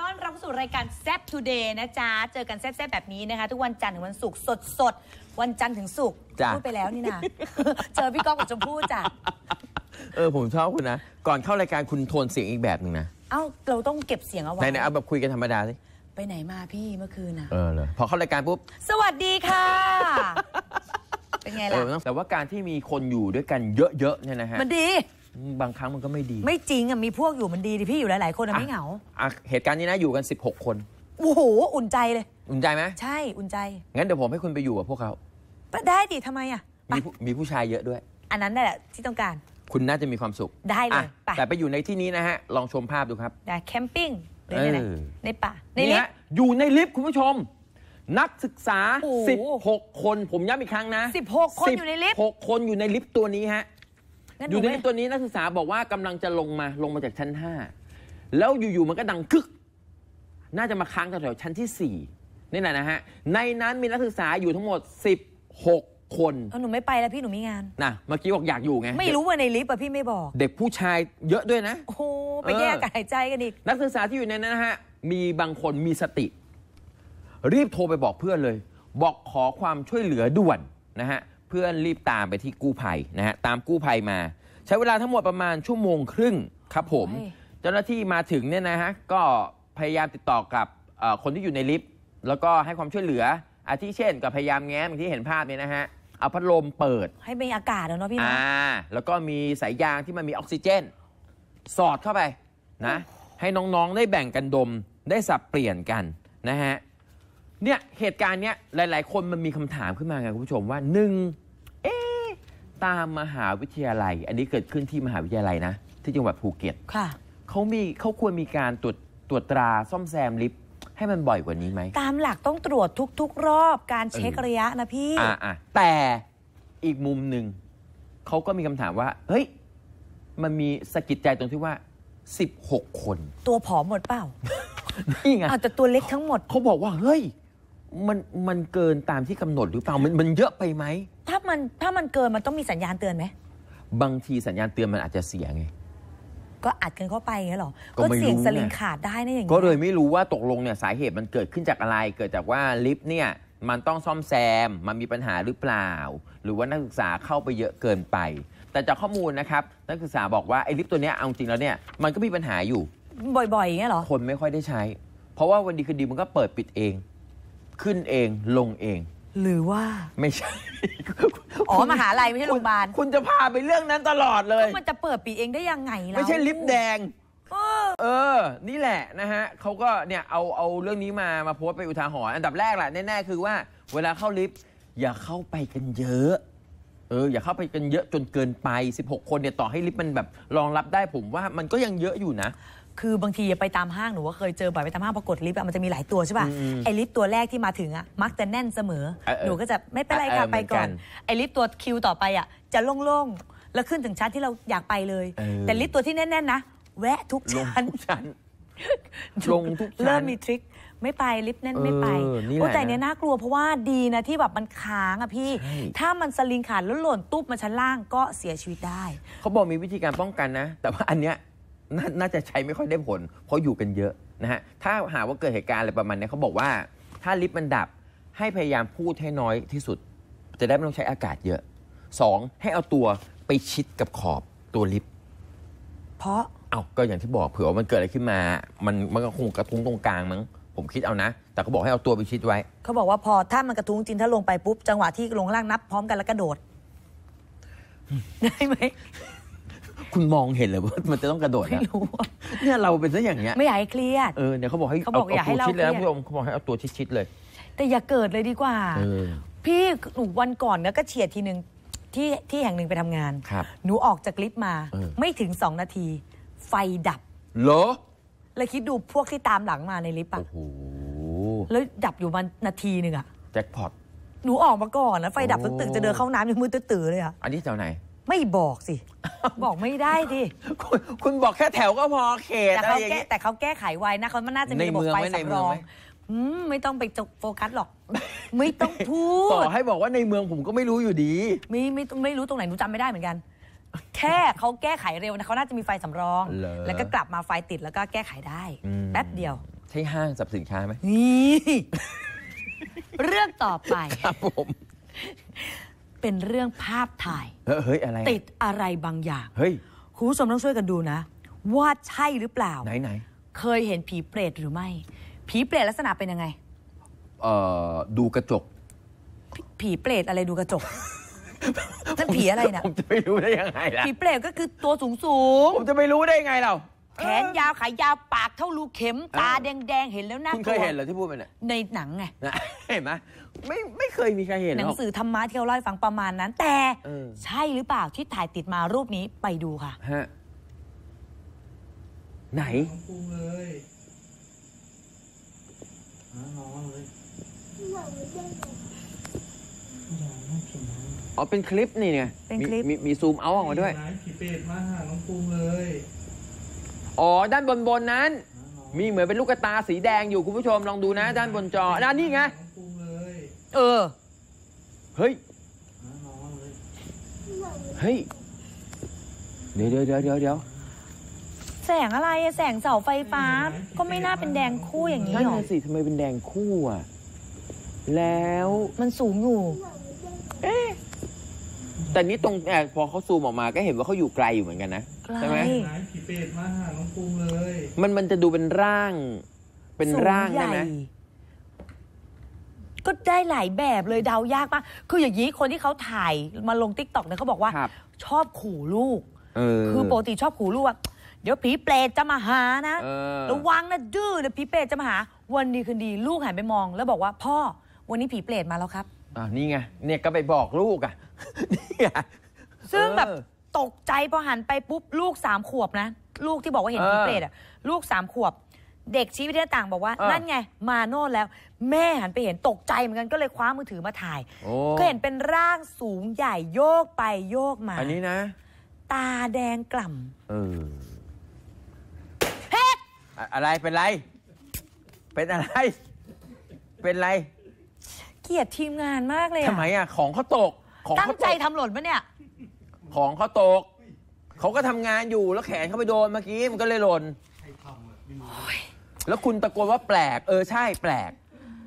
ต้อนรับสู่รายการแซบทูเดย์นะจ๊ะ เจอกันแซบๆแบบนี้นะคะ ทุกวันจันทร์ถึงวันศุกร์สดสด วันจันทร์ถึงศุกร์พูดไปแล้วนี่นะ เจอพี่ก้องกับชมพู่จ้ะ เออ ผมชอบคุณนะ ก่อนเข้ารายการคุณโทนเสียงอีกแบบหนึ่งนะ เอ้า เราต้องเก็บเสียงเอาไว้ไหนๆเอาแบบคุยกันธรรมดาสิ ไปไหนมาพี่เมื่อคืนอ่ะ เออเลยพอเข้ารายการปุ๊บ สวัสดีค่ะ เป็นไงล่ะอแต่ว่าการที่มีคนอยู่ด้วยกันเยอะๆเนี่ยนะฮะ มันดีบางครั้งมันก็ไม่ดี ไม่จริงอ่ะมีพวกอยู่มันดีดิพี่อยู่หลายๆ คนอ่ะไม่เหงาอ่ะเหตุการณ์นี้นะ อยู่กัน 16 คนโอ้โหอุ่นใจเลย อุ่นใจไหมใช่อุ่นใจ งั้นเดี๋ยวผมให้คุณไปอยู่กับพวกเขา ได้ดิทำไมอ่ะมีมีผู้ชายเยอะด้วย อันนั้นแหละที่ต้องการ คุณน่าจะมีความสุขได้เลยแต่ไปอยู่ในที่นี้นะฮะ ลองชมภาพดูครับดแคมปิ้งในป่าในลิฟต์อยู่ในลิฟต์คุณผู้ชม นักศึกษา 16 คนผมย้ำอีกครั้งนะ16 คนอยู่ในลิฟต์6คนอยู่ในลิฟต์ตัวนี้ฮะอยู่ในิฟตัวนี้นักศึกษาบอกว่ากำลังจะลงมาลงมาจากชั้นห้าแล้วอยู่ๆ มันก็ดังคึก น่าจะมาค้างแถวๆชั้นที่สี่นี่แหละนะฮะ ในนั้นมีนักศึกษาอยู่ทั้งหมดหกคนเออหนูไม่ไปแล้วพี่ หนูมีงานนะเมื่อกี้บอกอยากอยู่ไง ไม่รู้ว่าในลิฟต์อะพี่ไม่บอก เด็กผู้ชายเยอะด้วยนะโอ้ไปแยกอากาศหายใจกันอีกนักศึกษาที่อยู่ในนั้นนะฮะมีบางคนมีสติ รีบโทรไปบอกเพื่อนเลย บอกขอความช่วยเหลือด่วนนะฮะพื่อนรีบตามไปที่กู้ภัยนะฮะตามกู้ภัยมาใช้เวลาทั้งหมดประมาณชั่วโมงครึ่งครับผมเจ้าหน้าที่มาถึงเนี่ยนะฮะ ก็พยายามติดต่อกับคนที่อยู่ในลิฟต์แล้วก็ให้ความช่วยเหลืออาทิเช่นก็พยายามแง้มอย่างที่เห็นภาพเนี่ยนะฮะ เอาพัดลมเปิดให้มีอากาศเนาะพี่นะอ่าแล้วก็มีสายยางที่มันมีออกซิเจน สอดเข้าไปนะให้น้องๆได้แบ่งกันดมได้สับเปลี่ยนกันนะฮะเนี่ยเหตุการณ์เนี้ยหลาย ๆ คนมันมีคำถามขึ้นมาไงคุณผู้ชมว่าหนึ่งตามมหาวิทยาลัย อันนี้เกิดขึ้นที่มหาวิทยาลัยนะ ที่จังหวัดภูเก็ตค่ะเขามีเขาควรมีการตรวจตรวจตราซ่อมแซมลิฟต์ให้มันบ่อยกว่านี้ไหม ตามหลักต้องตรวจทุกๆ รอบการเช็คระยะนะพี่อ่าแต่อีกมุมหนึ่งเขาก็มีคำถามว่า เฮ้ย มันมีสะกิดใจตรงที่ว่า 16 คน ตัวผอมหมดเปล่านี่ไงแต่ตัวเล็กทั้งหมด เขาบอกว่าเฮ้ยมันมันเกินตามที่กำหนดหรือเปล่ามันมันเยอะไปไหมถ้ามันถ้ามันเกินมันต้องมีสัญญาณเตือนไหมบางทีสัญญาณเตือนมันอาจจะเสียไงก็อัดกันเข้าไปไงหรอ ก็เสียงสลิงขาดได้นะอย่างนี้ก็เลยไม่รู้ว่าตกลงเนี่ยสาเหตุมันเกิดขึ้นจากอะไรเกิดจากว่าลิฟต์เนี่ย มันต้องซ่อมแซมมันมีปัญหาหรือเปล่า หรือว่านักศึกษาเข้าไปเยอะเกินไป แต่จากข้อมูลนะครับ นักศึกษาบอกว่าไอ้ลิฟต์ตัวเนี้ยเอาจริงแล้วเนี่ย มันก็มีปัญหาอยู่ บ่อยๆอย่างนี้หรอคนไม่ค่อยได้ใช้ เพราะว่าวันดีคืนดีมันก็เปิดปิดเอง ขึ้นเองลงเองหรือว่าไม่ใช่อ๋อมหาลัยไม่ใช่โรงพยาบาล คุณจะพาไปเรื่องนั้นตลอดเลยมันจะเปิดปีเองได้ยังไงล่ะไม่ใช่ลิปแดง เออ นี่แหละนะฮะเขาก็เนี่ยเอาเอาเรื่องนี้มามาโพสไปอุทาหรณ์อันดับแรกแหละแน่ๆคือว่า เวลาเข้าลิฟต์อย่าเข้าไปกันเยอะเอออย่าเข้าไปกันเยอะจนเกินไป16คนเนี่ยต่อให้ลิฟต์มันแบบรองรับได้ผมว่ามันก็ยังเยอะอยู่นะคือบางทีไปตามห้างหนูว่าเคยเจอบ่อยไปตามห้างปรากฏลิฟต์อะมันจะมีหลายตัวใช่ป่ะไอลิฟต์ตัวแรกที่มาถึงอะมักจะแน่นเสมอหนูก็จะไม่เป็นไรค่ะไปก่อน ไอลิฟต์ตัวคิวต่อไปอะจะโล่งๆแล้วขึ้นถึงชั้นที่เราอยากไปเลย แต่ลิฟต์ตัวที่แน่นๆ นะแวะทุกชั้นลงทุกชั้นเริ่มมีทริคไม่ไปลิฟต์นั่นไม่ไปโอ้แต่เนี้ยน่ากลัวเพราะว่าดีนะที่แบบมันค้างอะพี่ ถ้ามันสลิงขาดแล้วหล่นตุ๊บมาชั้นล่างก็เสียชีวิตได้เขาบอกมีวิธีการป้องกันนะ แต่ว่าอันเนี้ยน่าจะใช้ไม่ค่อยได้ผลเพราะอยู่กันเยอะนะฮะถ้าหาว่าเกิดเหตุการณ์อะไรประมาณนี้เขาบอกว่า ถ้าลิฟต์มันดับให้พยายามพูดให้น้อยที่สุด จะได้ไม่ต้องใช้อากาศเยอะ 2. ให้เอาตัวไปชิดกับขอบตัวลิฟต์เพราะเอาก็อย่างที่บอกเผื่อว่ามันเกิดอะไรขึ้นมา มันมันก็คงกระทุ้งตรงกลางมั้ง ผมคิดเอานะ แต่เขาบอกให้เอาตัวไปชิดไว้เขาบอกว่าพอถ้ามันกระทุ้งจริงถ้าลงไปปุ๊บจังหวะที่ลงล่างนับ พร้อมกันแล้วกระโดดได้ไหมคุณมองเห็นเลยว่ามันจะต้องกระโดดไม่นะรู้เนี่ยเราเป็นซะอย่างเงี้ย ไม่อยากให้เครียด เออเนี่ยเขาบอกให้เขาบอกอย่าให้เราวดเลครียดมเขาบอกให้ เอาตัวชิดๆเลย แต่อย่าเกิดเลยดีกว่าพี่หนูวันก่อนเนี่ยก็เฉียดทีหนึ่งที่ที่แห่งหนึ่งไปทำงานครับหนูออกจากลิฟต์มา ไม่ถึงสองนาที ไฟดับเหรอแล้วคิดดูพวกที่ตามหลังมาในลิฟต์อะโอ้โหแล้วดับอยู่มันนาทีหนึ่งอะแจ็คพอต หนูออกมาก่อนนะไฟดับตึกๆจะเดินเข้าน้ำยังมือตื้อๆเลยอะอันนี้แถวไหนไม่บอกสิ บอกไม่ได้ดิคุณบอกแค่แถวก็พอเขตแต่เขาอย่างแก้ี้แต่เขาแก้ไขไว้นะเขาไม่น่าจะมีระบบเมืองไปสำรองไหมอไม่ต้องไปจกโฟกัสหรอก ไม่ต้องพูดต่อให้บอกว่าในเมืองผมก็ไม่รู้อยู่ดี ไม่ไม่ไม่รู้ตรงไหนหนูจำไม่ได้เหมือนกันแค่เขาแก้ไขเร็วนะเขาน่าจะมีไฟสำรองหรอแล้วก็กลับมาไฟติดแล้วก็แก้ไขได้แป๊บเดียว ใช่ห้างสับสินค้าไหมนี่เรื่องต่อไป ครับผมเป็นเรื่องภาพถ่ายเฮ้ยอะไร ติดอะไรบางอย่าง เฮ้ยคุณผู้ชมต้องช่วยกันดูนะ ว่า ใช่หรือเปล่า ไหนไหนเคยเห็นผีเปรต หรือไม่ ผีเปรตลักษณะเป็นยังไงเอ่อดูกระจก ผีเปรต อะไรดูกระจกนั่นผีอะไรนะผมจะไปรู้ได้ยังไงล่ะผีเปรตก็คือตัวสูงสูงผมจะไปรู้ได้ยังไงเราแขนยาวขายาวปากเท่าลูเข็ม ตาแดงๆ เห็นแล้วน่ากลัวคุณเคยเห็นเหรอที่พูดไปเนี่ยในหนังไงเห็นไหมไม่ไม่เคยมีใครเห็นหนังสือธรรมะที่เขาเล่าให้ฟังประมาณนั้นแต่ใช่หรือเปล่า ที่ถ่ายติดมารูปนี้ไปดูค่ะฮะไหนกงเลยน้องเลยอ๋อเป็นคลิปนี่ไงเป็นคลิป มีมีซูมเอาออกมาด้วยผีเปรตมาหาน้องปงเลยอ๋อด้านบนบนนั้น มีเหมือนเป็นลูกตาสีแดงอยู่คุณผู้ชม ลองดูนะ ด้านบนจอ ด้านนี้ไง เออ เฮ้ย เฮ้ย เดี๋ยวเดี๋ยวเดี๋ยวเดี๋ยวเียแสงอะไรแสงเสาไฟฟ้า ก็ไม่น่าเป็นแดงคู่อย่างนี้นั่นหรอน่ะสิทำไมเป็นแดงคู่อ่ะ แล้ว มันสูงอยู่แต่นี้ตรงเอ่พอเขาซูมออกมาก็เห็นว่าเขาอยู่ไกลอยู่เหมือนกันนะไกลใช่ไหมหาผีเปรตมาหาน้องปูเลย มันมันจะดูเป็นร่าง เป็นร่างใช่ไหมก็ได้หลายแบบเลยเดายากมาก คืออย่างนี้คนที่เขาถ่าย มาลงติ๊กต็อกเนี่ยเขาบอกว่า ชอบขู่ลูกคือปกติชอบขู่ลูกว่าเดี๋ยวผีเปรตจะมาหานะระวังนะดื้อเดี๋ยวผีเปรตจะมาหา วันดีคืนดีลูกหันไปมอง แล้วบอกว่า พ่อ วันนี้ผีเปรตมาแล้วครับ อ่านี่ไง เนี่ยก็ไปบอกลูกอ่ะ่ซึ่งแบบตกใจพอหันไปปุ๊บลูกสามขวบนะลูกที่บอกว่าเห็นผีเปรตอะลูกสามขวบ เด็กชี้ไปที่หน้าต่างบอกว่า นั่นไงมาโน่แล้ว แม่หันไปเห็นตกใจเหมือนกัน ก็เลยคว้ามือถือมาถ่ายก็เห็นเป็นร่างสูงใหญ่โยกไปโยกมาอันนี้นะ ตาแดงกล่ำเออเฮ็ดอะไรเป็นไร เป็นอะไร เป็นไร เกลียดทีมงานมากเลยทำไมอ่ะของเขาตกของตั้งใจทํทำหล่นปะเนี่ย ของเขาตก เขาก็ทำงานอยู่แล้วแขนเขาไปโดนเมื่อกี้มันก็เลยหล่นแล้วคุณตะโกนว่าแปลก เออ ใช่แปลก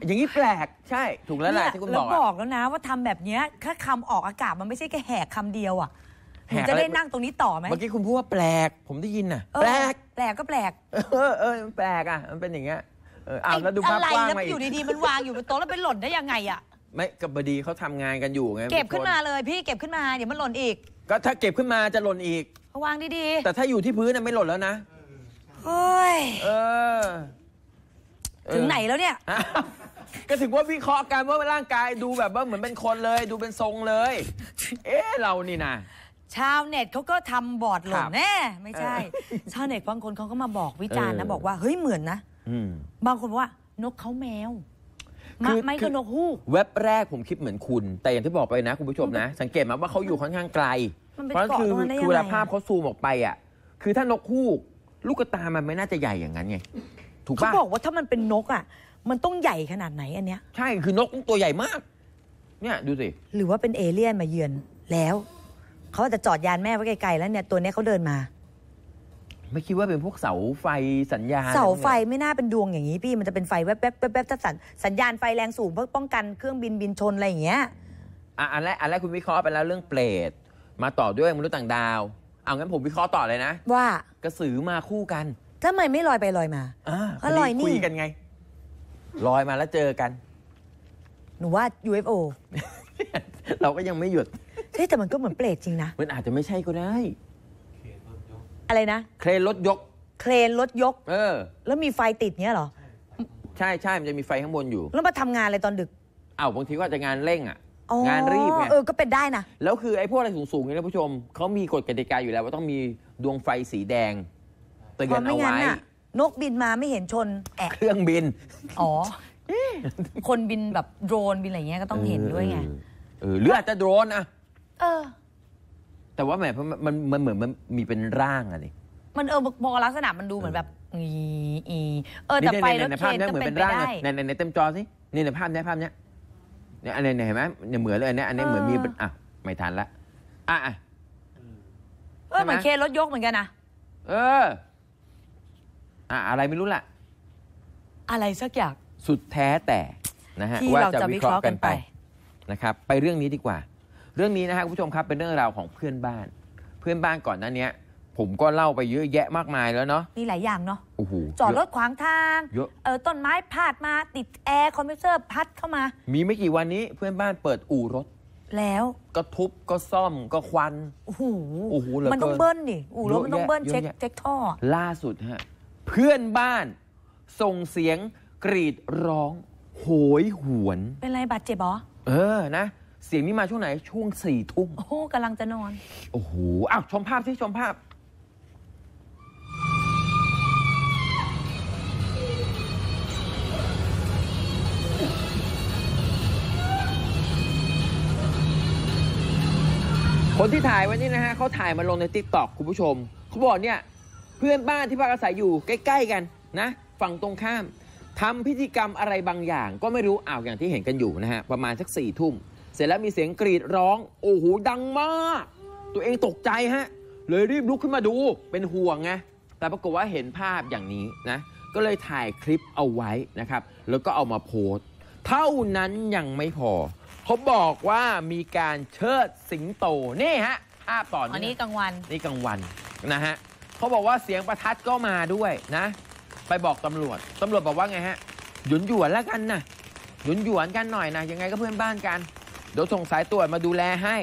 อย่างนี้แปลก ใช่ถูกแล้วแหละที่คุณบอกแล้วบอกแล้วนะว่าทำแบบเนี้ยถ้าคำออกอากาศมันไม่ใช่แค่แหกคำเดียวอ่ะผนจะได้นั่งตรงนี้ต่อไหมเมื่อกี้คุณพูดว่าแปลก ผมได้ยินน่ะ แปลก แปลกก็แปลก เออเออมันแปลกอ่ะมันเป็นอย่างเงี้ยเอออานแล้วดูภาพว้างอะไรมาอีกอยู่ดีๆ มันวางอยู่บนโต๊ะแล้วไปหล่นได้ยังไงอ่ะไม่กับบดีเขาทำงานกันอยู่ไงเก็บขึ้นมาเลย พี่เก็บขึ้นมาเดี๋ยวมันหล่นอีก ก็ถ้าเก็บขึ้นมาจะหล่นอีกระวางดีแต่ถ้าอยู่ที่พื้นน่ะไม่หล่นแล้วนะเฮ้ยเออถึงไหนแล้วเนี่ยะก็ถึงว่าวิเคราะห์กันว่าร่างกายดูแบบว่าเหมือนเป็นคนเลย ดูเป็นทรงเลย เอ๊ะเรานี่นะชาวเน็ตเขาก็ทำบอร์ดหล่นแน่ไม่ใช่ ชาวเน็ตบางคนเขาก็มาบอกวิจารณ์นะบอกว่าเฮ้ยเหมือนนะอืบางคนบอกว่านกเขาแมวคือไม่คือนกฮูกเว็บแรกผมคิดเหมือนคุณ แต่อย่างที่บอกไปนะคุณผู้ชมนะ สังเกตไหมว่าเขาอยู่ค่อนข้างไกล เพราะนันคือคุณภาพเขาซูมออกไปอ่ะคือถ้านกฮูกลูกตามันไม่น่าจะใหญ่อย่างนั้นไงถูกปะเขาบอกว่าถ้ามันเป็นนกอ่ะมันต้องใหญ่ขนาดไหนอันเนี้ยใช่คือนกตัวใหญ่มาก เนี่ยดูสิ หรือว่าเป็นเอเลี่ยนมาเยือนแล้ว เขาจะจอดยานแม่ไว้ไกลๆแล้วเนี่ยตัวนี้เขาเดินมาไม่คิดว่าเป็นพวกเสาไฟสัญญาณ เสาไฟไม่น่าเป็นดวงอย่างนี้พี่มันจะเป็นไฟแวบๆแวบๆสัญสัญญาณไฟแรงสูงเพื่อป้องกันเครื่องบินบินชนอะไรอย่างเงี้ย อ่ะอันแรกอันแรกคุณวิเคราะห์ไปแล้วเรื่องเปรตมาต่อด้วยมนุษย์ต่างดาว เอางั้นผมวิเคราะห์ต่อเลยนะ ว่ากระสือมาคู่กันทำไมไม่ลอยไปลอยมาอ่าก็ลอยนี่คุยกันไง ลอยมาแล้วเจอกันหนูว่า UFO เราก็ยังไม่หยุดเฮ้แต่มันก็เหมือนเปรตจริงนะมันอาจจะไม่ใช่ก็ได้อะไรนะเครนรถยก เครนรถยก เออ แล้วมีไฟติดเนี้ยเหรอใช่ใช่มันจะมีไฟข้างบนอยู่แล้วมาทำงานอะไรตอนดึกอ้าวบางทีก็จะงานเร่งอ่ะงานรีบ่ยเออ ก็เป็นได้นะแล้วคือไอ้พวกอะไรสูงๆเนี่ยนะผู้ชมเขามีกฎกติกาอยู่แล้วว่าต้องมีดวงไฟสีแดงเตือนเอาไว้น่ะนกบินมาไม่เห็นชนแอะเครื่องบิน อ๋อคนบินแบบโดรนบินอะไรเงี้ยก็ต้องเห็นด้วยไงเออหรืออาจจะโดรนอะเออแต่ว่าแหมมันมันเหมือนมันมีเป็นร่างอะนี่มันเออพอลักษณะมันดูเหมือนแบบอีอีเออแต่ไปรถเคนก็เป็นไ่ได้ในในในเต็มจอสินี่ในภาพนี้ภาพนี้เนี่ยอันนี้เห็นไหมเนี่ยเหมือนเลยอเนี้ยอันนี้เหมือนมีอ่ะไม่ทันละอ่ะเออเหมือนเคนรถยกเหมือนกันนะเอออ่ะอะไรไม่รู้ล่ะ อะไรสักอย่างสุดแท้แต่นะฮะว่าจะวิเคราะห์กันไปนะครับ ไปเรื่องนี้ดีกว่าเรื่องนี้นะครับคุณผู้ชมครับเป็นเรื่องราวของเพื่อนบ้าน เพื่อนบ้านก่อนหน้านี้ผมก็เล่าไปเยอะแยะมากมายแล้วเนาะมีหลายอย่างเนาะโอ้โหจอดรถขวางทาง เออต้นไม้พาดมาติดแอร์คอมพิวเตอร์พัดเข้ามามีไม่กี่วันนี้เพื่อนบ้านเปิดอู่รถแล้วก็ทุบก็ซ่อมก็ควันโอ้โหโอ้โหมันต้องเบิ้ลดิอู่รถมันต้องเบิ้ลเช็คเช็คท่อล่าสุดฮะเพื่อนบ้าน ส่งเสียงกรีดร้อง โหยหวน เป็นไรบาดเจ็บหรอเออนะเสียงนี้มาช่วงไหน ช่วงสี่ทุ่มโอ้โหกำลังจะนอน โอ้โหอ้าวชมภาพที่ชมภาพ คนที่ถ่ายวันนี้นะฮะเขาถ่ายมาลงในติ๊กต็อกคุณผู้ชมเขาบอกเนี่ยเพื่อนบ้านที่พักอาศัยอยู่ใกล้ ๆ กัน นะฝั่งตรงข้ามทำพิธีกรรมอะไรบางอย่าง ก็ไม่รู้อ้าวอย่างที่เห็นกันอยู่นะฮะ ประมาณสักสี่ทุ่มเสร็จแล้วมีเสียงกรีด ร้องโอ้โหดังมาก ตัวเองตกใจฮะเลยรีบลุกขึ้นมาดูเป็นห่วงไงแต่ปรากฏว่าเห็นภาพอย่างนี้นะก็เลยถ่ายคลิปเอาไว้นะครับแล้วก็เอามาโพสเท่านั้นยังไม่พอเขาบอกว่ามีการเชิดสิงโตนี่ฮะภาพต่อนอันนี้กลางวันนี่กลางวันนะฮะเขาบอกว่าเสียงประทัดก็มาด้วยนะไปบอกตำรวจตำรวจบอกว่าไงฮะหยุนหยวนแล้วกันนะหยุนหยวนกันหน่อยนะยังไงก็เพื่อนบ้านกันเดี๋ยวส่งสายตรวจมาดูแลให้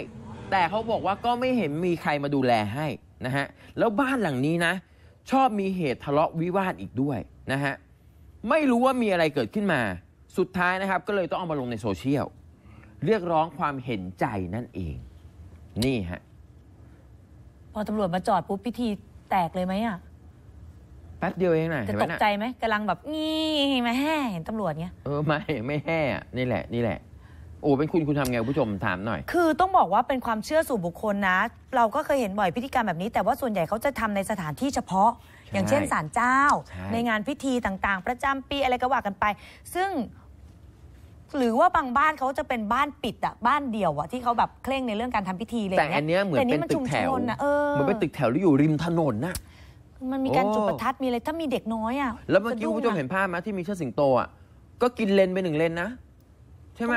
แต่เขาบอกว่าก็ไม่เห็นมีใครมาดูแลให้ นะฮะ แล้วบ้านหลังนี้นะ ชอบมีเหตุทะเลาะวิวาทอีกด้วยนะฮะ ไม่รู้ว่ามีอะไรเกิดขึ้นมา สุดท้ายนะครับ ก็เลยต้องเอามาลงในโซเชียลเรียกร้องความเห็นใจนั่นเอง นี่ฮะ พอตำรวจมาจอดปุ๊บพิธีแตกเลยไหมอ่ะ แป๊บเดียวเองนะจะตกใจไหมกำลังแบบงี่ไหมแห่เห็นตำรวจเงี้ยเออไม่ไม่แห่ นี่แหละ นี่แหละโอ้เป็นคุณคุณทำไงผู้ชมถามหน่อย คือต้องบอกว่าเป็นความเชื่อสู่บุคคลนะ เราก็เคยเห็นบ่อยพิธีกรรมแบบนี้ แต่ว่าส่วนใหญ่เขาจะทำในสถานที่เฉพาะ อย่างเช่นศาลเจ้า ในงานพิธีต่าง ๆ ประจำปีอะไรก็ว่ากันไป ซึ่งหรือว่าบางบ้านเขาจะเป็นบ้านปิดอะบ้านเดี่ยวอะที่เขาแบบเคร่งในเรื่องการทำพิธีเลยแต่อันเนี้ยเหมือนเป็นตึกแถวนะเหมือนเป็นตึกแถวแล้วอยู่ริมถนนน่ะ มันมีการจุดประทัดมีอะไรถ้ามีเด็กน้อยอ่ะแล้วเมื่อกี้ผู้ชมเห็นภาพไหมที่มีเชือกสิงโตอ่ะก็กินเลนไปหนึ่งเลนนะ ใช่ไหม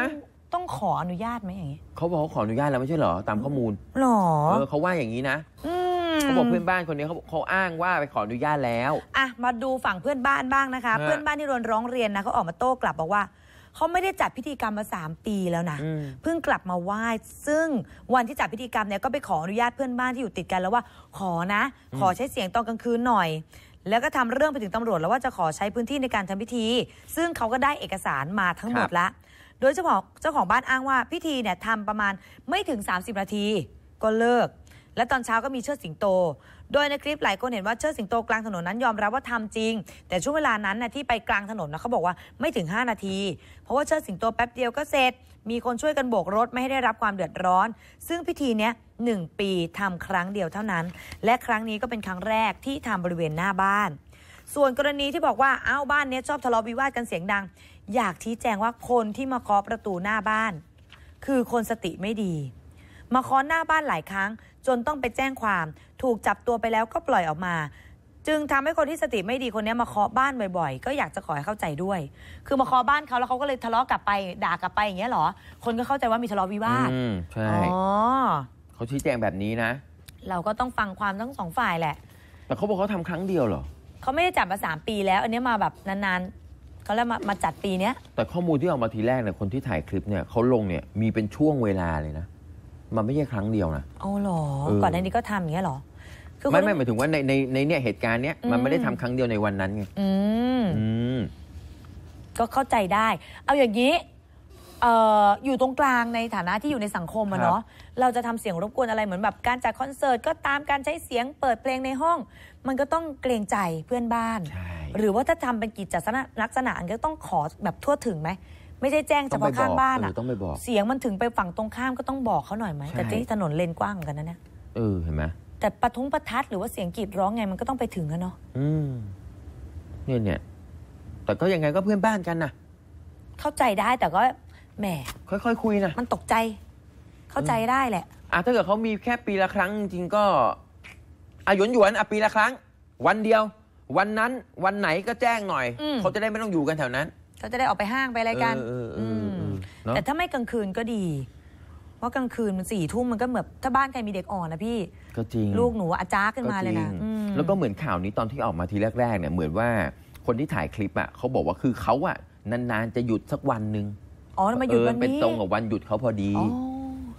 ต้องขออนุญาตไหมอย่างนี้เขาบอกเขาขออนุญาตแล้วไม่ใช่เหรอตามข้อมูลหรอเออเขาว่าอย่างนี้นะเขาบอกเพื่อนบ้านคนนี้เขาเขาอ้างว่าไปขออนุญาตแล้วอ่ะ มาดูฝั่งเพื่อนบ้านบ้างนะคะเพื่อนบ้านที่โดนร้องเรียนนะเขาออกมาโต้กลับบอกว่าเขาไม่ได้จัดพิธีกรรมมา 3 ปีแล้วนะเพิ่งกลับมาไหว้ซึ่งวันที่จัดพิธีกรรมเนี่ยก็ไปขออนุญาตเพื่อนบ้านที่อยู่ติดกันแล้วว่า ขอนะ ขอใช้เสียงตอนกลางคืนหน่อย แล้วก็ทำเรื่องไปถึงตำรวจแล้วว่าจะขอใช้พื้นที่ในการทำพิธี ซึ่งเขาก็ได้เอกสารมาทั้งหมดละโดยเจ้าของเจ้าของบ้านอ้างว่า พิธีเนี่ยทำประมาณไม่ถึง 30 นาทีก็เลิก และตอนเช้าก็มีเชิดสิงโต โดยในคลิปหลายคนเห็นว่าเชิดสิงโตกลางถนนนั้นยอมรับว่าทำจริง แต่ช่วงเวลานั้นนะที่ไปกลางถนนนะเขาบอกว่าไม่ถึง 5 นาที เพราะว่าเชิดสิงโตแป๊บเดียวก็เสร็จ มีคนช่วยกันโบกรถไม่ให้ได้รับความเดือดร้อน ซึ่งพิธีเนี้ยหนึ่งปีทำครั้งเดียวเท่านั้น และครั้งนี้ก็เป็นครั้งแรกที่ทำบริเวณหน้าบ้าน ส่วนกรณีที่บอกว่าเอ้าบ้านเนี้ยชอบทะเลาะวิวาทกันเสียงดังอยากชี้แจงว่าคนที่มาเคาะประตูหน้าบ้าน คือคนสติไม่ดี มาเคาะหน้าบ้านหลายครั้ง จนต้องไปแจ้งความถูกจับตัวไปแล้วก็ปล่อยออกมา จึงทำให้คนที่สติไม่ดีคนนี้มาเคาะบ้านบ่อย ๆ ก็อยากจะขอให้เข้าใจด้วย คือมาเคาะบ้านเขาแล้วเขาก็เลยทะเลาะกลับไป ด่ากลับไปอย่างเงี้ยหรอคนก็เข้าใจว่ามีทะเลาะวิวาทใช่อ๋อเขาชี้แจงแบบนี้นะ เราก็ต้องฟังความทั้งสองฝ่ายแหละแต่เขาบอกเขาทำครั้งเดียวเหรอเขาไม่ได้จับมาสามปีแล้ว อันนี้มาแบบนานๆเขาแล้วมามาจัดปีเนี้ยแต่ข้อมูลที่ออกมาทีแรกเนี่ยคนที่ถ่ายคลิปเนี่ยเขาลงเนี่ยมีเป็นช่วงเวลาเลยนะมันไม่ใช่ครั้งเดียวนะ๋อเหรออก่อนหน้านี้ก็ทำอย่างเงี้ยเหรอ คือไม่ไม่หมายถึงว่าในในในเนี่ยเหตุการณ์เนี้ย มันไม่ได้ทำครั้งเดียวในวันนั้นไงอืมอืมก็เข้าใจได้ เอาอย่างนี้อออยู่ตรงกลางในฐานะที่อยู่ในสังคมอะเนาะเราจะทำเสียงรบกวนอะไรเหมือนแบบการจัดคอนเสิร์ตก็ตามการใช้เสียงเปิดเพลงในห้อง มันก็ต้องเกรงใจเพื่อนบ้านหรือว่าถ้าทำเป็นกิจลักษณะก็ต้องขอแบบทั่วถึงไหมไม่ใช่แจ้งเฉพาะข้างบ้านอ่ะต้องไปบอกเสียงมันถึงไปฝั่งตรงข้ามก็ต้องบอกเขาหน่อยไหมแต่ที่ถนนเลนกว้างกันนะเนี่ยเออเห็นไหมแต่ประทุงประทัดหรือว่าเสียงกรีดร้องไง มันก็ต้องไปถึงกันเนาะอืมเนี่ยเนี่ยแต่ก็ยังไงก็เพื่อนบ้านกันนะเข้าใจได้แต่ก็แหมค่อยๆคคุยนะมันตกใจ เข้าใจได้แหละ อ่ะถ้าเกิดเขามีแค่ปีละครั้ง จริงก็อายุนหยวนอ่ะปีละครั้ง วันเดียววันนั้นวันไหนก็แจ้งหน่อยเขาจะได้ไม่ต้องอยู่กันแถวนั้น เขาจะได้ออกไปห้างไปอะไรกันแต่ถ้าไม่กลางคืนก็ดี เพราะกลางคืนมันสี่ทุ่มมันก็เหมือนถ้าบ้านใครมีเด็กอ่อนนะพี่ก็จริงลูกหนูอาจ้์ขึ้นมาเลยนะแล้วก็เหมือนข่าวนี้ตอนที่ออกมาทีแรกๆเนี่ยเหมือนว่าคนที่ถ่ายคลิปอ่ะเขาบอกว่าคือเขาอ่ะนานๆ จะหยุดสักวันหนึ่งอ๋อมาหยุดวันเออเป็นตรงกับวันหยุดเขาพอดี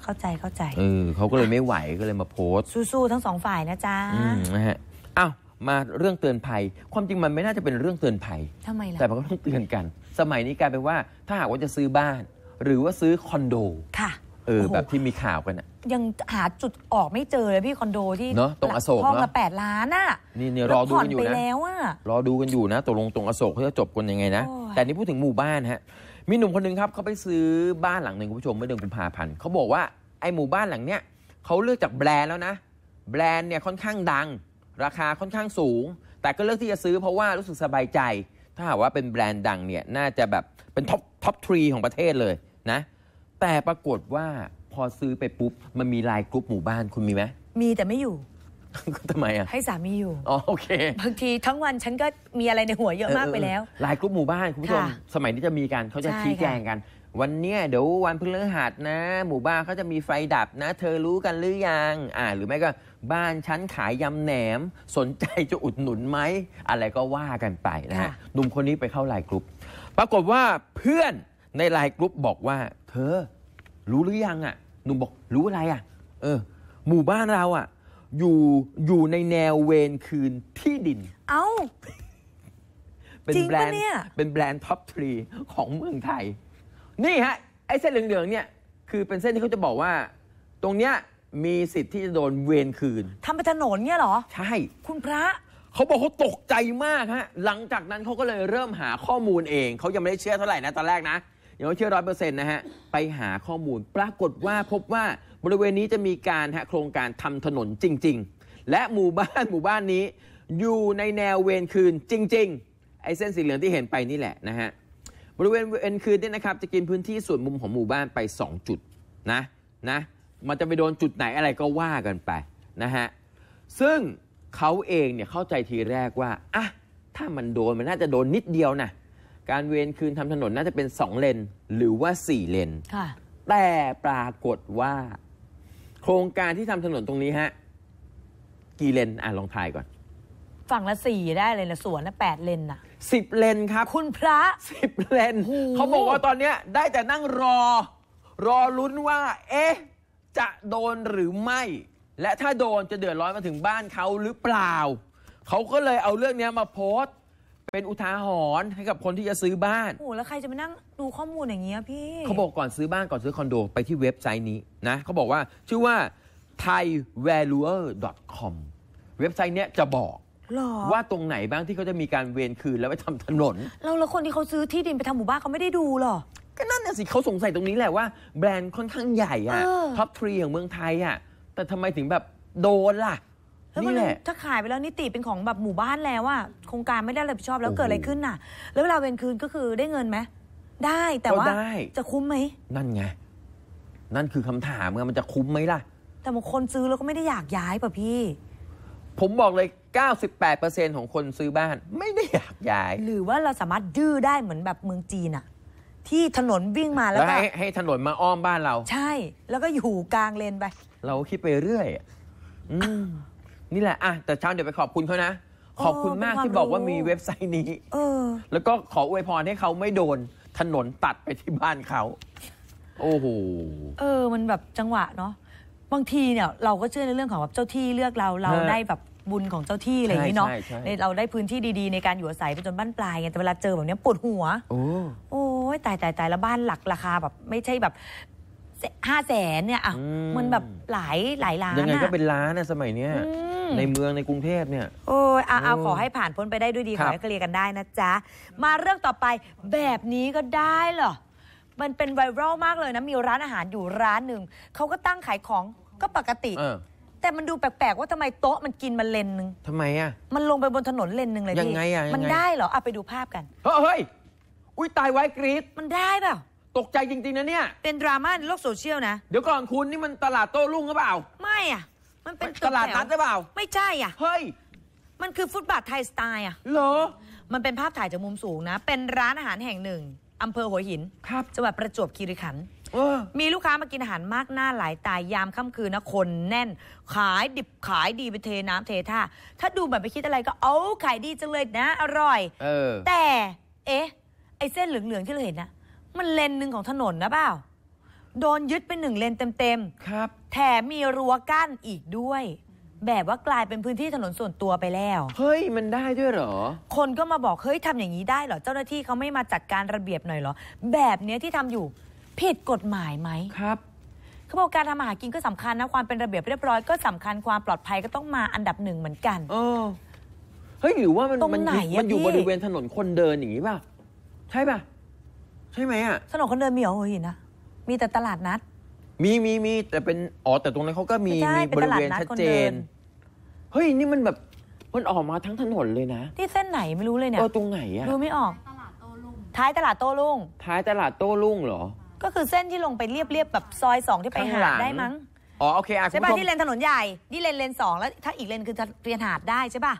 เข้าใจเข้าใจเออเขาก็เลยไม่ไหวก็เลยมาโพสต์ สู้ๆทั้งสองฝ่ายนะจ๊ะอืมนะฮะอ้าวมาเรื่องเตือนภัย ความจริงมันไม่น่าจะเป็นเรื่องเตือนภัยทำไมล่ะแต่มันก็ต้องเตือนกัน สมัยนี้กลายเป็นว่าถ้าหากว่าจะซื้อบ้าน หรือว่าซื้อคอนโดค่ะ เออโหแบบที่มีข่าวกันน่ะ ยังหาจุดออกไม่เจอเลยพี่คอนโดที่เนาะตรงอโศกห้อพเนละอาแปดล้านอ่ะนี่เนี่ยรอดูกันอยู่นะรอดูกันอยู่นะตกลงตรงอโศกเขาจะจบกันยังไงนะแต่นี่พูดถึงหมู่บ้านฮะ มีหนุ่มคนหนึ่งครับเขาไปซื้อบ้านหลังหนึ่งคุณผู้ชมเมื่อเดือนกุมภาพันธ์เขาบอกว่าไอ้หมู่บ้านหลังเนี้ยเขาเลือกจากแบรนด์แล้วนะแบรนด์เนี่ยค่อนข้างดังราคาค่อนข้างสูง แต่ก็เลือกที่จะซื้อเพราะว่ารู้สึกสบายใจ ถ้าหากว่าเป็นแบรนด์ดังเนี่ยน่าจะแบบเป็นท็อปท็อปทรีของประเทศเลยนะ แต่ปรากฏว่าพอซื้อไปปุ๊บ มันมีไลน์กรุ๊ปหมู่บ้านคุณมีไหมมีแต่ไม่อยู่ทำไมอ่ะให้สามีอยู่อ๋อโอเค บางทีทั้งวันฉันก็มีอะไรในหัวเยอะมากไปแล้วไลน์กลุ่มหมู่บ้านคุณผู้ชมสมัยนี้จะมีกันเขาจะชี้แจงกัน วันเนี้ยเดี๋ยววันพฤหัสนะ หมู่บ้านเขาจะมีไฟดับนะ เธอรู้กันหรือยังอ่าหรือไม่ก็บ้านชั้นขายยำแหนมสนใจจะอุดหนุนไหม อะไรก็ว่ากันไปนะฮะหนุ่มคนนี้ไปเข้าไลน์กรุ๊ป ปรากฏว่าเพื่อนในไลน์กรุ๊ปบอกว่า เธอ รู้หรือยังอ่ะหนุ่มบอกรู้อะไรอ่ะ เออ หมู่บ้านเราอ่ะ อยู่อยู่ในแนวเวนคืนที่ดิน เอ้า เป็นจริงปะแบรนด์เนี่ยเป็นแบรนด์ท็อปทรีของเมืองไทย นี่ฮะ ไอ้เส้นเหลืองๆเนี่ย คือเป็นเส้นที่เขาจะบอกว่า ตรงเนี้ยมีสิทธิ์ที่จะโดนเวรคืนทำเป็นถนนเนี่ยหรอ ใช่ คุณพระ เขาบอกเขาตกใจมากฮะ หลังจากนั้นเขาก็เลยเริ่มหาข้อมูลเอง เขายังไม่ได้เชื่อเท่าไหร่นะ ตอนแรกนะยังไม่เชื่อร้อยเปอร์เซ็นต์นะฮะ ไปหาข้อมูล ปรากฏว่าพบว่าบริเวณนี้จะมีการฮะโครงการทำถนนจริง ๆ และหมู่บ้านหมู่บ้านนี้ อยู่ในแนวเวรคืนจริง ๆ ไอ้เส้นสีเหลืองที่เห็นไปนี่แหละนะฮะบริเวณเวรคืนเนี่ยนะครับจะกินพื้นที่ส่วนมุมของหมู่บ้านไป 2 จุดนะนะมันจะไปโดนจุดไหนอะไรก็ว่ากันไป นะฮะ ซึ่งเขาเองเนี่ยเข้าใจทีแรกว่าอ่ะถ้ามันโดน มันน่าจะโดนนิดเดียวนะการเวรคืนทำถนนน่าจะเป็น 2 เลนหรือว่า 4 เลน ค่ะ แต่ปรากฏว่า โครงการที่ทำถนนตรงนี้ฮะ กี่เลน อ่ะ ลองทายก่อน ฝั่งละสี่ได้เลยละสวนละแปดเลนน่ะสิบเลนครับ คุณพระสิบเลน เขาบอกว่าตอนเนี้ย ได้แต่นั่งรอ รอลุ้นว่า เอ๊ะจะโดนหรือไม่ และถ้าโดนจะเดือดร้อนมาถึงบ้านเขาหรือเปล่า เขาก็เลยเอาเรื่องนี้มาโพสต์ เป็นอุทาหรณ์ให้กับคนที่จะซื้อบ้านโอ้โหแล้วใครจะมานั่งดูข้อมูลอย่างเงี้ยพี่ เขาบอกก่อนซื้อบ้านก่อนซื้อคอนโด ไปที่เว็บไซต์นี้นะเขาบอกว่าชื่อว่า thaivaluer.com เว็บไซต์เนี้ยจะบอกว่าตรงไหนบ้างที่เขาจะมีการเวรคืนแล้วไปทำถนน เราแล้วคนที่เขาซื้อที่ดินไปทำหมู่บ้านเขาไม่ได้ดูหรอก็นั่นน่ะสิเขาสงสัยตรงนี้แหละว่าแบรนด์ค่อนข้างใหญ่อะท็อปทรีของเมืองไทยอะแต่ทำไมถึงแบบโดนล่ะแล้วมันี่แหละ ถ้าขายไปแล้วนิติเป็นของแบบหมู่บ้านแล้วอะโครงการไม่ได้รับผิดชอบแล้วเกิดอะไรขึ้นน่ะ แล้วเวลาเวรคืนก็คือได้เงินไหมได้แต่ว่าจะคุ้มไหม นั่นไง นั่นคือคำถามไงมันจะคุ้มไหมล่ะแต่บางคนซื้อแล้วก็ไม่ได้อยากย้ายป่ะพี่ ผมบอกเลย98%ของคนซื้อบ้านไม่ได้อยากย้าย หรือว่าเราสามารถดื้อได้เหมือนแบบเมืองจีนอะที่ถนน วิ่งมาแล้วแล้วให้ให้ถนนมาอ้อมบ้านเรา ใช่ แล้วก็อยู่กลางเลนไป เราคิดไปเรื่อย อืนี่แหละ อ่ะ แต่เช้าเดี๋ยวไปขอบคุณเขานะ ขอบคุณมากที่บอกว่ามีเว็บไซต์นี้ เออ แล้วก็ขออวยพรให้เขาไม่โดนถนนตัดไปที่บ้านเขา โอ้โห เออ มันแบบจังหวะเนาะ บางทีเนี่ย เราก็เชื่อในเรื่องของแบบเจ้าที่เลือกเรา เราได้แบบบุญของเจ้าที่อะไรอย่างนี้เนาะเราได้พื้นที่ดี ๆ ในการอยู่อาศัยไปจนบ้านปลายไง แต่เวลาเจอแบบนี้ปวดหัว โอ้ยตายตายตายแล้วบ้านหลัก ราคาแบบไม่ใช่แบบห้าแสนเนี่ยอ่ะมันแบบหลายหลายล้านยังไงก็เป็นล้านนะสมัยเนี้ยในเมืองในกรุงเทพเนี่ยโอ้ยเอา ขอให้ผ่านพ้นไปได้ด้วยดี ขอให้เคลียร์กันได้นะจ๊ะ มาเรื่องต่อไปแบบนี้ก็ได้เหรอ มันเป็นไวรัลมากเลยนะ มีร้านอาหารอยู่ร้านหนึ่งเขาก็ตั้งขายของก็ปกติแต่มันดูแปลกๆว่าทำไมโต๊ะมันกินมันเลนหนึ่งทำไมอ่ะ มันลงไปบนถนนเลนหนึ่งเลยยังไงอ่ะมันได้เหรอเอาไปดูภาพกัน เฮ้ยอุ้ยตายไว้กรี๊ดมันได้เปล่าตกใจจริงๆ นะเนี่ยเป็นดราม่าในโลกโซเชียลนะ เดี๋ยวก่อนคุณนี่มันตลาดโต้รุ่งหรือเปล่า ไม่อ่ะ มันเป็นตลาดนัดหรือเปล่าไม่ใช่อ่ะเฮ้ยมันคือฟุตบาทไทยสไตล์อ่ะเหรอมันเป็นภาพถ่ายจากมุมสูงนะ เป็นร้านอาหารแห่งหนึ่งอำเภอหัวหินครับ จังหวัดประจวบคีรีขันธ์มีลูกค้ามากินอาหารมากหน้าหลายตายยามค่ำคืนนะคนแน่น ขายดิบขายดีไปเทน้ำเทท่าถ้าดูแบบไปคิดอะไรก็เอาขายดีจังเลยนะ อร่อยออ แต่ เอ๊ะ ไอเส้นเหลืองๆ ที่เราเห็นนะมันเลนหนึ่งของถนนนะเปล่า โดนยึดเป็นหนึ่งเลนเต็มๆ ครับ แถมมีรั้วกั้นอีกด้วย แบบว่ากลายเป็นพื้นที่ถนนส่วนตัวไปแล้วเฮ้ยมันได้ด้วยเหรอ คนก็มาบอกเฮ้ยทำอย่างนี้ได้เหรอเจ้าหน้าที่เขาไม่มาจัดการระเบียบหน่อยเหรอแบบเนี้ยที่ทำอยู่ผิดกฎหมายไหมครับเขาบอกการทำมาหากินก็สำคัญนะความเป็นระเบียบเรียบร้อยก็สำคัญความปลอดภัยก็ต้องมาอันดับหนึ่งเหมือนกัน เออเฮ้ยหรือว่ามันมันมันอยู่บริเวณถนนคนเดินอย่างนี้ป่ะ ใช่ป่ะใช่ไหมอ่ะถนนคนเดินมีเหรอโอ้ยนะมีแต่ตลาดนัด มีมีมี แต่เป็นอ๋อแต่ตรงนั้นเขาก็มีมีบริเวณชัดเจนเฮ้ยนี่มันแบบมันออกมาทั้งถนนเลยนะ ที่เส้นไหนไม่รู้เลยเนี่ยตรงไหนอะดูไม่ออกท้ายตลาดโต้รุ่ง ท้ายตลาดโต้รุ่งเหรอก็คือเส้นที่ลงไปเรียบๆแบบซอยสองที่ไปหาดได้มั้ง อ๋อโอเคอ่ะใช่ป่ะที่เลนถนนใหญ่ นี่เลนเลนสองแล้วถ้าอีกเลนคือเรียนหาดได้ใช่ป่ะ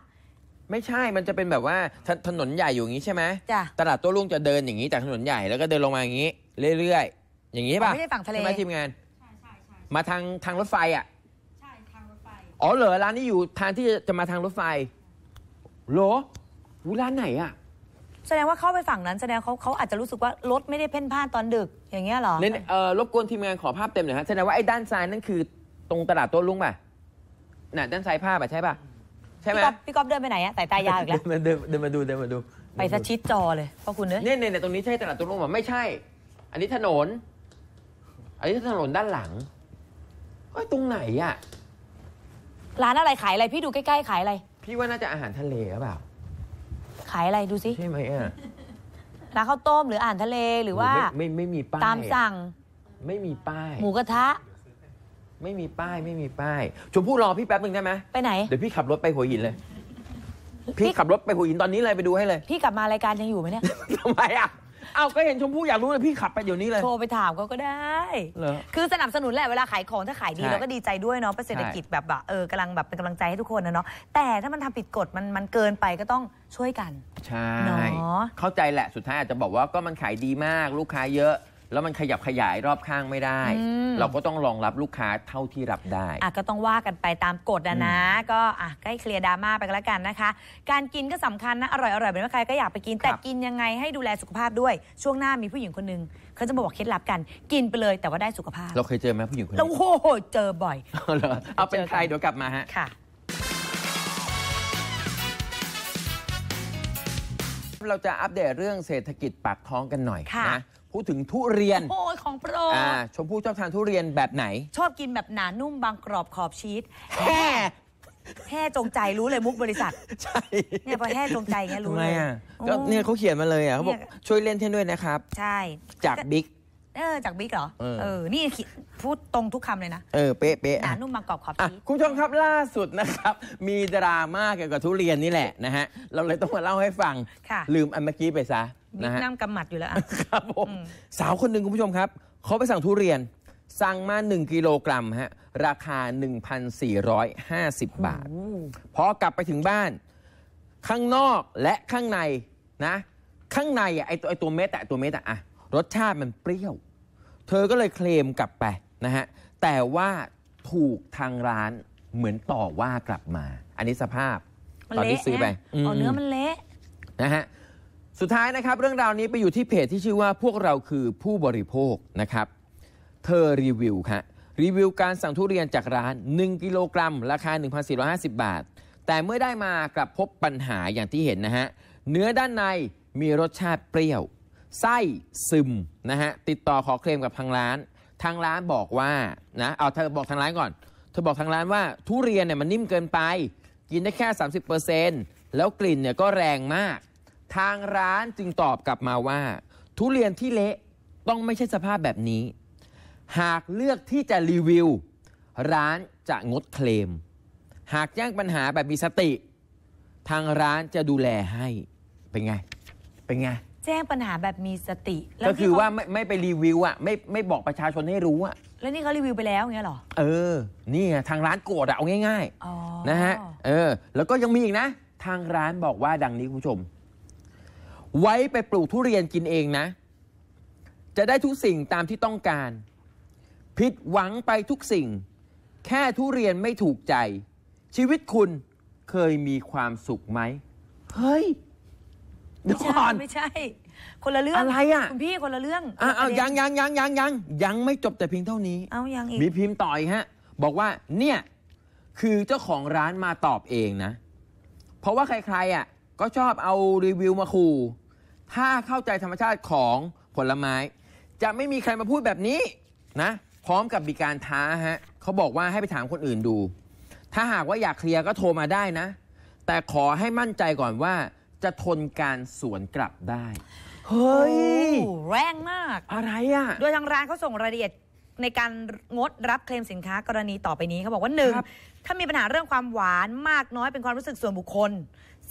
ไม่ใช่มันจะเป็นแบบว่าถถนนใหญ่อยู่อย่างนี้ใช่ไหมจ้ะตลาดตัวรุ่งจะเดินอย่างนี้จากถนนใหญ่ แล้วก็เดินลงมาอย่างนี้ เรื่อยๆ อย่างนี้ใช่ป่ะไม่ใช่ฝั่งทะเลใช่ไหมทีมงานมาทางทางรถไฟอ่ะใช่ทางรถไฟอ๋อเหรอร้านนี้อยู่ทางที่จะมาทางรถไฟเหรอร้านไหนอ่ะแสดงว่าเข้าไปฝั่งนั้นแสดงเขาเขาอาจจะรู้สึกว่ารถไม่ได้เพ่นพ่านตอนดึกอย่างเงี้ยหรอเน้นเออรบกวนทีมงานขอภาพเต็มหน่อยฮะแสดงว่าไอ้ด้านซ้ายนั่นคือตรงตลาดโต้ลุงป่ะน่ะ ด้านซ้ายภาพอ่ะใช่ป่ะ ใช่ไหมพี่ก๊อฟเดินไปไหนอ่ะสายตายาวอีกแล้วเดินเดินมาดูเดินมาดู ไปสะชิดจอเลยพ่อคุณเน่ยเนี่ยเนี่ยตรงนี้ใช่ตลาดโต้ลุงป่ะไม่ใช่ อันนี้ถนนอันนี้ถนนด้านหลังเฮ้ยตรงไหนอ่ะร้านอะไรขายอะไรพี่ดูใกล้ๆขายอะไรพี่ว่าน่าจะอาหารทะเลหรือเปล่าขายอะไรดูสิใช่ไหมอ่ะร้านข้าวต้มหรืออ่านทะเลหรือว่า ไม่ไม่มีป้ายตามสั่ง ไม่มีป้ายหมูกระทะ ไม่มีป้ายไม่มีป้าย ชมพู่รอพี่แป๊บนึงได้ไหมไปไหนเดี๋ยวพี่ขับรถไปหัวหินเลยพี่ขับรถไปหัวหินตอนนี้เลยไปดูให้เลย พี่กลับมารายการยังอยู่ไหมเนี่ยทำไมอ่ะเอา ก็เห็นชมพู่อยากรู้เลยพี่ขับไปเดี๋ยวนี้เลยโทรไปถามเขาก็ได้เคือสนับสนุนแหละ เวลาขายของถ้าขายดีเราก็ดีใจด้วยเนาะเปเศรษฐกิจแบบ เออกำลังแบบเป็นกำลังใจให้ทุกคนนะเนาะ แต่ถ้ามันทำผิดกฎมันมันเกินไปก็ต้องช่วยกัน ใช่เนาะเข้าใจแหละ สุดท้ายอาจจะบอกว่าก็มันขายดีมากลูกค้าเยอะแล้วมันขยับขยายรอบข้างไม่ได้ เราก็ต้องรองรับลูกค้าเท่าที่รับได้อ่ะก็ต้องว่ากันไปตามกฎนะนะ ก็อ่ะใกล้เคลียร์ดราม่าไปก็แล้วกันนะคะ การกินก็สำคัญนะ อร่อยอร่อยเป็นว่าใครก็อยากไปกิน แต่กินยังไงให้ดูแลสุขภาพด้วยช่วงหน้ามีผู้หญิงคนหนึ่งเขาจะบอกเคล็ดลับกัน กินไปเลยแต่ว่าได้สุขภาพเราเคยเจอไหมผู้หญิงคนนี้เราโอ้โห เจอบ่อยเอาเป็นใครเดี๋ยวกลับมาฮะค่ะ เราจะอัปเดตเรื่องเศรษฐกิจปากท้องกันหน่อยนะพูดถึงทุเรียน โอ้ย ของโปรดชมพู่ชอบทานทุเรียนแบบไหน ชอบกินแบบหนานุ่มบางกรอบขอบชีสแห่แห่จงใจรู้เลยมุกบริษัท ใช่ เนี่ยพอแห่จงใจเนี่ยรู้เลยก็เนี่ยเขาเขียนมาเลยอ่ะเขาบอกช่วยเล่นเท่นด้วยนะครับ ใช่ จากบิ๊ก เออจากบิ๊กเหรอ เออ นี่พูดตรงทุกคำเลยนะ เออเป๊ะเป๊ะหนาอ่ะนุ่มบางกรอบขอบชีส คุณผู้ชมครับล่าสุดนะครับ มีดราม่าเกี่ยวกับทุเรียนนี่แหละนะฮะเราเลยต้องมาเล่าให้ฟังค่ะ ลืมอันเมื่อกี้ไปซะนะฮะนั่งกำหมัดอยู่แล้วครับผมสาวคนหนึ่งคุณผู้ชมครับ เขาไปสั่งทุเรียนสั่งมา 1กิโลกรัมฮะราคา 1,450 บาทพอกลับไปถึงบ้าน ข้างนอกและข้างในนะ ข้างในอะไอตัวไอตัวเม็ดแต่ตัวเม็ดอะอะรสชาติมันเปรี้ยว เธอก็เลยเคลมกลับไปนะฮะแต่ว่าถูกทางร้านเหมือนต่อว่ากลับมา อันนี้สภาพ ตอนที่ซื้อไปเอาเนื้อมันเละนะฮะสุดท้ายนะครับเรื่องราวนี้ไปอยู่ที่เพจที่ชื่อว่าพวกเราคือผู้บริโภคนะครับ เธอรีวิวครรีวิวการสั่งทุเรียนจากร้าน 1 กิโลกรัมราคา 1,450 บาท แต่เมื่อได้มากลับพบปัญหาอย่างที่เห็นนะฮะเนื้อด้านในมีรสชาติเปรี้ยวไส้ซึมนะฮะติดต่อขอเคลมกับทางร้าน ทางร้านบอกว่านะเอาเธอบอกทางร้านก่อน เธอบอกทางร้านว่าทุเรียนเนี่ยมันนิ่มเกินไป กินได้แค่ 30%แล้วกลิ่นเนี่ยก็แรงมากทางร้านจึงตอบกลับมาว่า ทุเรียนที่เละต้องไม่ใช่สภาพแบบนี้ หากเลือกที่จะรีวิว ร้านจะงดเคลม หากแจ้งปัญหาแบบมีสติ ทางร้านจะดูแลให้เป็นไง เป็นไงแจ้งปัญหาแบบมีสติ ก็คือว่าไม่ไม่ไปรีวิวอ่ะ ไม่ไม่บอกประชาชนให้รู้อ่ะแล้วนี่เขารีวิวไปแล้วเงี้ยหรอเออนี่ทางร้านโกรธอะเอาง่ายๆนะฮะเออแล้วก็ยังมีอีกนะ ทางร้านบอกว่า ดังนี้คุณผู้ชมไว้ไปปลูกทุเรียนกินเองนะ จะได้ทุกสิ่งตามที่ต้องการผิดหวังไปทุกสิ่ง แค่ทุเรียนไม่ถูกใจ ชีวิตคุณเคยมีความสุขไหม เฮ้ยดไม่ใช่ก่อนไม่ใช่ คนละเรื่องอะไรอะคุณพี่คนละเรื่องอ้าเอายังยังยังยังยังยังไม่จบแต่เพียงเท่านี้ เอายังอีก มีพิมพ์ต่อยฮะ บอกว่าเนี่ยคือเจ้าของร้านมาตอบเองนะ เพราะว่าใครๆอ่ะก็ชอบเอารีวิวมาขู่ถ้าเข้าใจธรรมชาติของผลไม้ จะไม่มีใครมาพูดแบบนี้นะ พร้อมกับมีการท้าฮะเขาบอกว่าให้ไปถามคนอื่นดู ถ้าหากว่าอยากเคลียร์ก็โทรมาได้นะ แต่ขอให้มั่นใจก่อนว่าจะทนการสวนกลับได้ เฮ้ยแรงมาก อะไรอ่ะ โดยทางร้านเขาส่งรายละเอียดในการงดรับเคลมสินค้ากรณีต่อไปนี้ เขาบอกว่าหนึ่งถ้ามีปัญหาเรื่องความหวานมากน้อยเป็นความรู้สึกส่วนบุคคล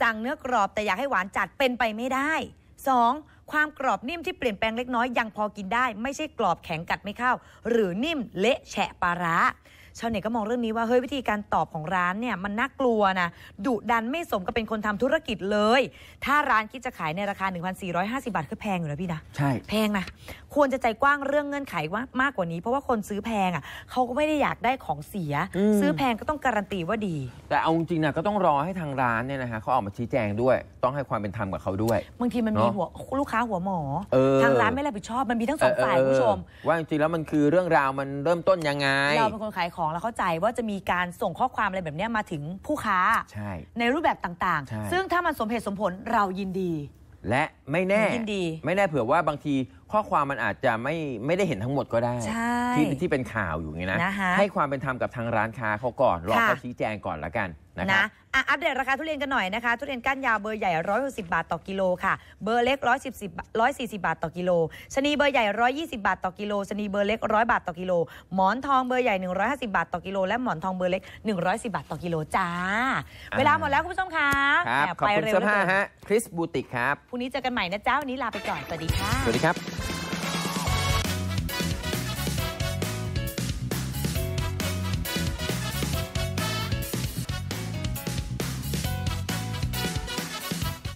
สั่งเนื้อกรอบแต่อยากให้หวานจัดเป็นไปไม่ได้ 2. ความกรอบนิ่มที่เปลี่ยนแปลงเล็กน้อย ยังพอกินได้ ไม่ใช่กรอบแข็งกัดไม่เข้า หรือนิ่มเละแฉะปลาร้าชาวเน็ตก็มองเรื่องนี้ว่าเฮ้ยวิธีการตอบของร้านเนี่ยมันน่ากลัวนะดุดันไม่สมกับเป็นคนทำธุรกิจเลย ถ้าร้านคิดจะขายในราคา 1,450 บาทคือแพงอยู่แล้วพี่นะ ใช่แพงนะควรจะใจกว้างเรื่องเงื่อนไขว่ามากกว่านี้ เพราะว่าคนซื้อแพงอ่ะเขาก็ไม่ได้อยากได้ของเสีย ซื้อแพงก็ต้องการันตีว่าดี แต่เอาจริงนะก็ต้องรอให้ทางร้านเนี่ยนะฮะเขาออกมาชี้แจงด้วยต้องให้ความเป็นธรรมกับเขาด้วยบางทีมันมีหัวลูกค้าหัวหมอทางร้านไม่รับผิดชอบมันมีทั้งสองฝ่ายคุณผู้ชม ว่าจริงแล้วมันคือเรื่องราวมันเริ่มต้นยังไงเราเป็นคนขายของของเราเข้าใจว่าจะมีการส่งข้อความอะไรแบบนี้มาถึงผู้ค้า ใช่ ในรูปแบบต่างๆ ซึ่งถ้ามันสมเหตุสมผลเรายินดี และไม่แน่ยินดีไม่แน่เผื่อว่าบางทีข้อความมันอาจจะไม่ไม่ได้เห็นทั้งหมดก็ได้ ที่ที่เป็นข่าวอยู่ไงนะนะะให้ความเป็นธรรมกับทางร้านค้าเขาก่อน รอเขาชี้แจงก่อนละกันนะคนะอ่ะอัปเดตราคาทุเรียนกันหน่อยนะคะ ทุเรียนก้านยาวเบอร์ใหญ่ 160 บาทต่อกิโลค่ะเบอร์เล็ก110 140 บาทต่อกิโลชนีเบอร์ใหญ่ 120 บาทต่อกิโล ชนีเบอร์เล็ก 100 บาทต่อกิโล หมอนทองเบอร์ใหญ่150บาทต่อกิโลและหมอนทองเบอร์เล็ก110บาทต่อกิโลจ้าเวลาหมดแล้วคุณผู้ชมคะครับขอบคุณเสื้อผ้าฮะคริสบูติกครับพรุ่งนี้เจอกันใหม่นะจ้าวันนี้ลาไปก่อนสวัสดีค่ะสวัสดีครับ